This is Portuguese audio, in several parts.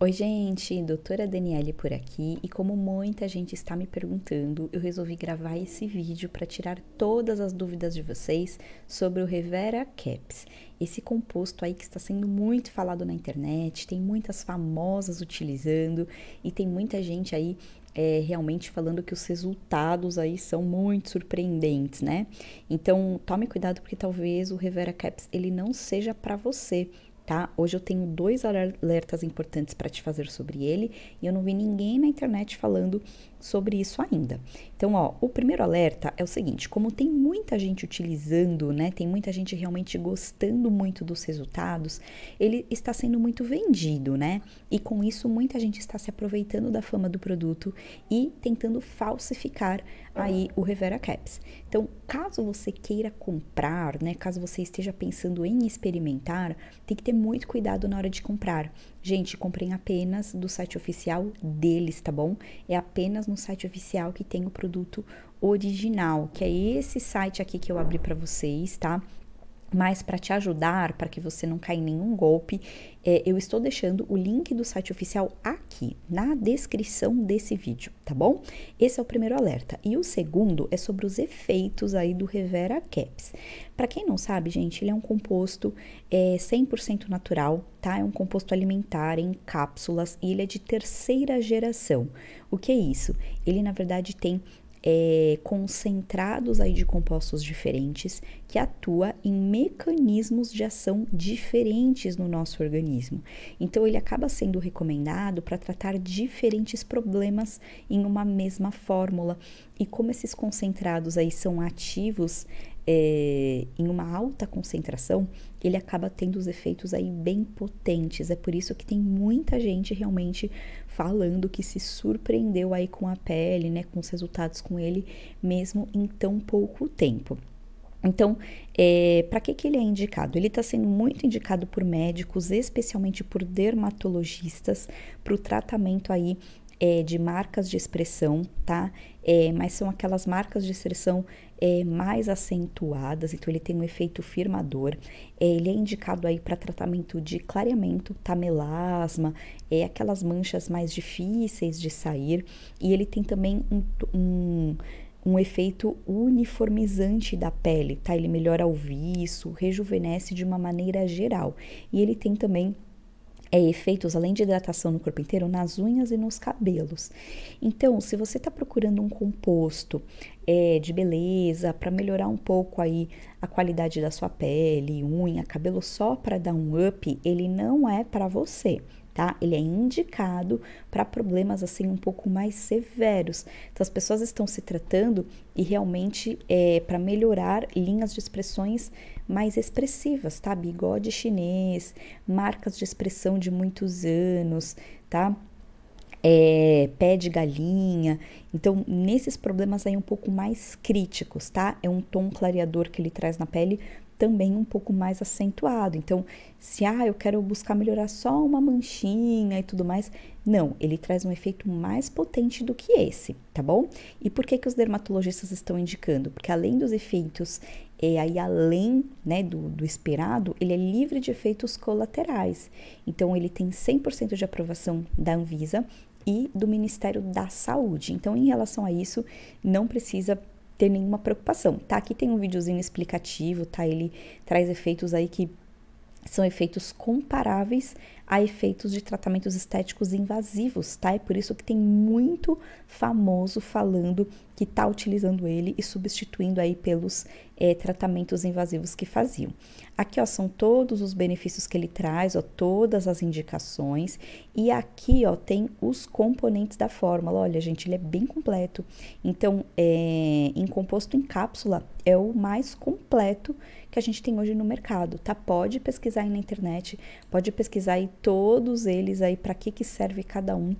Oi, gente, doutora Daniele por aqui, e como muita gente está me perguntando, eu resolvi gravar esse vídeo para tirar todas as dúvidas de vocês sobre o Revera Caps. Esse composto aí que está sendo muito falado na internet, tem muitas famosas utilizando e tem muita gente aí é, realmente falando que os resultados aí são muito surpreendentes, né? Então, tome cuidado porque talvez o Revera Caps ele não seja para você tá? Hoje eu tenho dois alertas importantes para te fazer sobre ele e eu não vi ninguém na internet falando sobre isso ainda. Então, ó, o primeiro alerta é o seguinte: como tem muita gente utilizando, né, tem muita gente realmente gostando muito dos resultados, ele está sendo muito vendido, né? E com isso, muita gente está se aproveitando da fama do produto e tentando falsificar aí o Revera Caps. Então, caso você queira comprar, né, caso você esteja pensando em experimentar, tem que ter muito cuidado na hora de comprar. Gente, comprem apenas do site oficial deles, tá bom? É apenas no site oficial que tem o produto original, que é esse site aqui que eu abri para vocês, tá? Mas para te ajudar, para que você não caia em nenhum golpe, é, eu estou deixando o link do site oficial aqui na descrição desse vídeo, tá bom? Esse é o primeiro alerta. E o segundo é sobre os efeitos aí do Revera Caps. Para quem não sabe, gente, ele é um composto é, 100% natural, tá? É um composto alimentar em cápsulas e ele é de terceira geração. O que é isso? Ele na verdade tem é, concentrados aí de compostos diferentes que atua em mecanismos de ação diferentes no nosso organismo. Então ele acaba sendo recomendado para tratar diferentes problemas em uma mesma fórmula. E como esses concentrados aí são ativos é, em uma alta concentração, ele acaba tendo os efeitos aí bem potentes. É por isso que tem muita gente realmente falando que se surpreendeu aí com a pele, né, com os resultados com ele, mesmo em tão pouco tempo. Então, é, eh, para que, que ele é indicado? Ele está sendo muito indicado por médicos, especialmente por dermatologistas, para o tratamento aí é, de marcas de expressão, tá? É, mas são aquelas marcas de expressão é, mais acentuadas, então ele tem um efeito firmador. É, ele é indicado aí para tratamento de clareamento, tá? Melasma, é, aquelas manchas mais difíceis de sair. E ele tem também um, um um efeito uniformizante da pele, tá? Ele melhora o viço, rejuvenesce de uma maneira geral. E ele tem também é, efeitos, além de hidratação no corpo inteiro, nas unhas e nos cabelos. Então, se você está procurando um composto é, de beleza para melhorar um pouco aí a qualidade da sua pele, unha, cabelo, só para dar um up, ele não é para você tá? Ele é indicado para problemas assim um pouco mais severos. Então as pessoas estão se tratando e realmente é para melhorar linhas de expressões mais expressivas, tá? Bigode chinês, marcas de expressão de muitos anos, tá? É, pé de galinha. Então, nesses problemas aí um pouco mais críticos, tá? É um tom clareador que ele traz na pele também um pouco mais acentuado. Então, se ah, eu quero buscar melhorar só uma manchinha e tudo mais, não, ele traz um efeito mais potente do que esse, tá bom? E por que que os dermatologistas estão indicando? Porque além dos efeitos é, aí além né, do, do esperado, ele é livre de efeitos colaterais. Então, ele tem 100% de aprovação da Anvisa e do Ministério da Saúde. Então, em relação a isso, não precisa ter nenhuma preocupação, tá? Aqui tem um videozinho explicativo, tá? Ele traz efeitos aí que são efeitos comparáveis a efeitos de tratamentos estéticos invasivos, tá? É por isso que tem muito famoso falando que está utilizando ele e substituindo aí pelos é, tratamentos invasivos que faziam. Aqui ó, são todos os benefícios que ele traz, ó, todas as indicações e aqui ó tem os componentes da fórmula. Olha gente, ele é bem completo. Então, é, em composto em cápsula é o mais completo que a gente tem hoje no mercado, tá? Pode pesquisar aí na internet, pode pesquisar aí todos eles aí para que que serve cada um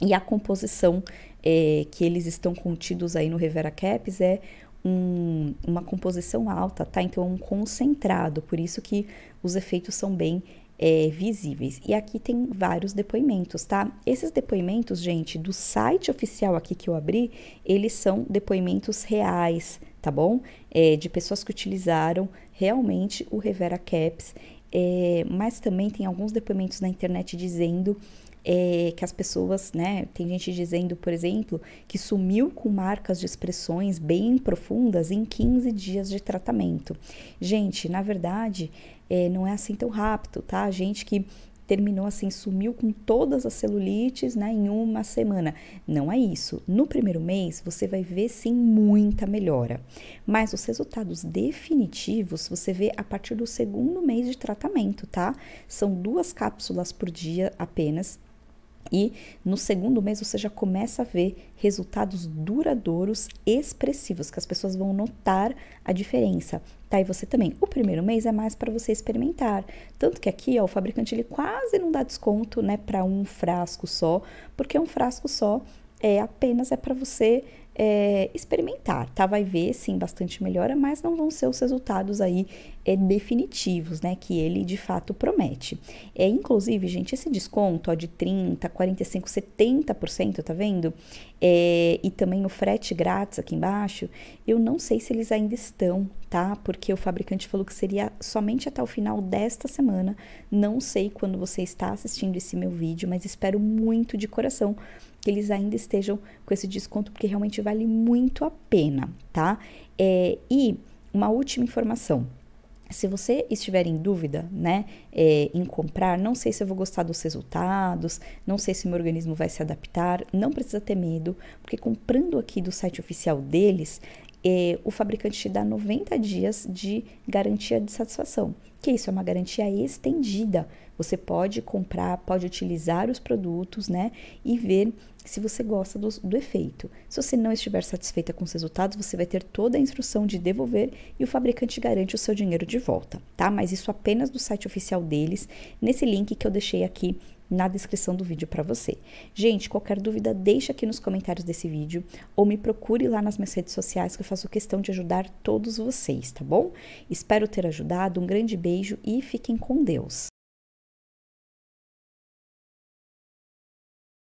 e a composição é, que eles estão contidos aí no Rivera Caps é um, uma composição alta, tá? Então é um concentrado, por isso que os efeitos são bem é, visíveis. E aqui tem vários depoimentos, tá? Esses depoimentos, gente, do site oficial aqui que eu abri, eles são depoimentos reais, tá bom? É, de pessoas que utilizaram realmente o Revera Caps. É, mas também tem alguns depoimentos na internet dizendo é, que as pessoas, né? Tem gente dizendo, por exemplo, que sumiu com marcas de expressões bem profundas em 15 dias de tratamento. Gente, na verdade, é, não é assim tão rápido, tá? Gente que terminou assim, sumiu com todas as celulites né, em uma semana. Não é isso. No primeiro mês, você vai ver sim muita melhora. Mas os resultados definitivos você vê a partir do segundo mês de tratamento, tá? São duas cápsulas por dia apenas e no segundo mês você já começa a ver resultados duradouros, expressivos, que as pessoas vão notar a diferença. Tá, e você também. O primeiro mês é mais para você experimentar. Tanto que aqui, ó, o fabricante ele quase não dá desconto, né, para um frasco só, porque um frasco só é apenas é para você é, experimentar, tá? Vai ver, sim, bastante melhora, mas não vão ser os resultados aí é, definitivos, né? Que ele de fato promete. É, inclusive, gente, esse desconto ó, de 30, 45, 70%, tá vendo? É, e também o frete grátis aqui embaixo, eu não sei se eles ainda estão, tá? Porque o fabricante falou que seria somente até o final desta semana. Não sei quando você está assistindo esse meu vídeo, mas espero muito de coração que eles ainda estejam com esse desconto, porque realmente vale muito a pena, tá? É, e uma última informação. Se você estiver em dúvida, né, é, em comprar, não sei se eu vou gostar dos resultados, não sei se meu organismo vai se adaptar, não precisa ter medo, porque comprando aqui do site oficial deles, é, o fabricante te dá 90 dias de garantia de satisfação que isso é uma garantia estendida. Você pode comprar, pode utilizar os produtos, né? E ver se você gosta do, do, efeito. Se você não estiver satisfeita com os resultados, você vai ter toda a instrução de devolver e o fabricante garante o seu dinheiro de volta, tá? Mas isso apenas do site oficial deles, nesse link que eu deixei aqui na descrição do vídeo para você. Gente, qualquer dúvida, deixa aqui nos comentários desse vídeo ou me procure lá nas minhas redes sociais que eu faço questão de ajudar todos vocês, tá bom? Espero ter ajudado, um grande beijo e fiquem com Deus.